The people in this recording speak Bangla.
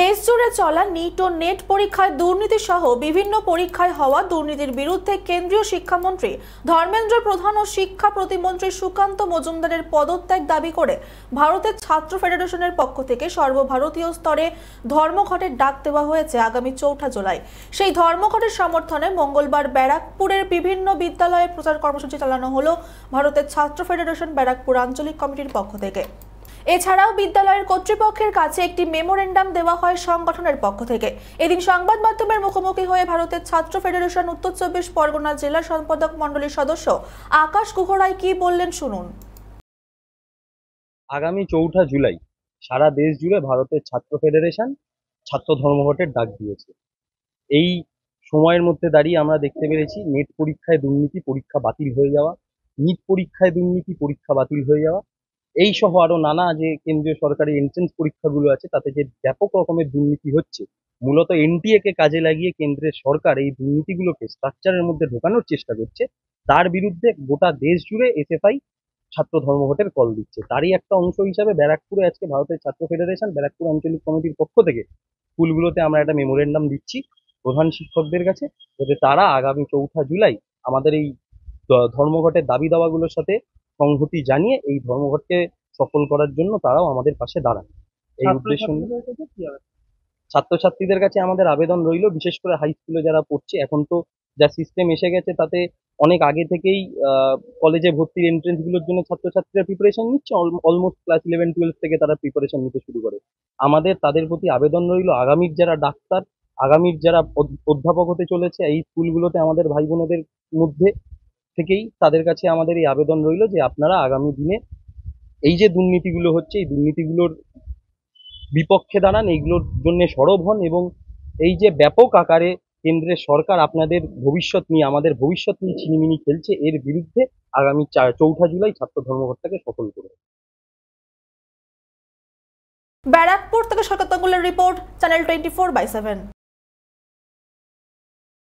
দেশজুড়ে চলা নিট ও নেট পরীক্ষায় দুর্নীতি সহ বিভিন্ন পরীক্ষায় হওয়া দুর্নীতির বিরুদ্ধে কেন্দ্রীয় শিক্ষামন্ত্রী ধর্মেন্দ্র প্রধান ও শিক্ষা প্রতিমন্ত্রী সুকান্ত মজুমদারের পদত্যাগ দাবি করে ভারতের ছাত্র ফেডারেশনের পক্ষ থেকে সর্বভারতীয় স্তরে ধর্মঘটের ডাক দেওয়া হয়েছে আগামী চৌঠা জুলাই সেই ধর্মঘটের সমর্থনে মঙ্গলবার ব্যারাকপুরের বিভিন্ন বিদ্যালয়ে প্রচার কর্মসূচি চালানো হলো ভারতের ছাত্র ফেডারেশন ব্যারাকপুর আঞ্চলিক কমিটির পক্ষ থেকে এছাড়াও বিদ্যালয়ের কর্তৃপক্ষের কাছে একটি মেমোরেন্ডাম দেওয়া হয় সংগঠনের পক্ষ থেকে এদিন সংবাদ মাধ্যমের মুখোমুখি হয়ে ভারতের ছাত্র ফেডারেশন উত্তর চব্বিশ পরগনা জেলা সম্পাদক মন্ডলীর সদস্য আকাশ কুহরায় কি বললেন শুনুন আগামী চৌঠা জুলাই সারা দেশ জুড়ে ভারতের ছাত্র ফেডারেশন ছাত্র ধর্মঘটের ডাক দিয়েছে এই সময়ের মধ্যে দাঁড়িয়ে আমরা দেখতে পেরেছি নেট পরীক্ষায় দুর্নীতি পরীক্ষা বাতিল হয়ে যাওয়া নিট পরীক্ষায় দুর্নীতি পরীক্ষা বাতিল হয়ে যাওয়া এই সহ আরো নানা যে কেন্দ্রীয় সরকারি এন্ট্রেন্স পরীক্ষাগুলো আছে তাতে যে ব্যাপক রকমের দুর্নীতি হচ্ছে মূলত এনটিএ কে কাজে লাগিয়ে কেন্দ্রের সরকার এই দুর্নীতিগুলোকে স্ট্রাকচারের মধ্যে ঢোকানোর চেষ্টা করছে তার বিরুদ্ধে গোটা দেশ জুড়ে এসএফআই ছাত্র ধর্মঘটের কল দিচ্ছে তারই একটা অংশ হিসাবে ব্যারাকপুরে আজকে ভারতের ছাত্র ফেডারেশন ব্যারাকপুর আঞ্চলিক কমিটির পক্ষ থেকে স্কুলগুলোতে আমরা একটা মেমোরেন্ডাম দিচ্ছি প্রধান শিক্ষকদের কাছে যাতে তারা আগামী চৌঠা জুলাই আমাদের এই ধর্মঘটের দাবি দাওয়াগুলোর সাথে সংহতি জানিয়ে এই ধর্মঘটকে সফল করার জন্য তারাও আমাদের পাশে দাঁড়ান এই উদ্দেশ্য ছাত্রছাত্রীদের কাছে আমাদের আবেদন রইল বিশেষ করে হাই স্কুলে যারা পড়ছে এখন তো যা সিস্টেম এসে গেছে তাতে অনেক আগে থেকেই কলেজে ভর্তির এন্ট্রেন্স গুলোর জন্য ছাত্রছাত্রীরা প্রিপারেশন নিচ্ছে অলমোস্ট ক্লাস ইলেভেন টুয়েলভ থেকে তারা প্রিপারেশন নিতে শুরু করে আমাদের তাদের প্রতি আবেদন রইল আগামীর যারা ডাক্তার আগামীর যারা অধ্যাপক হতে চলেছে এই স্কুলগুলোতে আমাদের ভাই বোনদের মধ্যে থেকেই তাদের কাছে আমাদের এই আবেদন রইল যে আপনারা আগামী দিনে এই যে দুর্নীতিগুলো হচ্ছে এই দুর্নীতিগুলোর বিপক্ষে দাঁড়ান এইগুলোর জন্য সরব হন এবং এই যে ব্যাপক আকারে কেন্দ্রের সরকার আপনাদের ভবিষ্যৎ নিয়ে আমাদের ভবিষ্যৎ নিয়ে ছিনিমিনি খেলছে এর বিরুদ্ধে আগামী চৌঠা জুলাই ছাত্র ধর্মঘটটাকে সফল করে ব্যারাকপুর থেকে শকতগুলের report channel twenty four by seven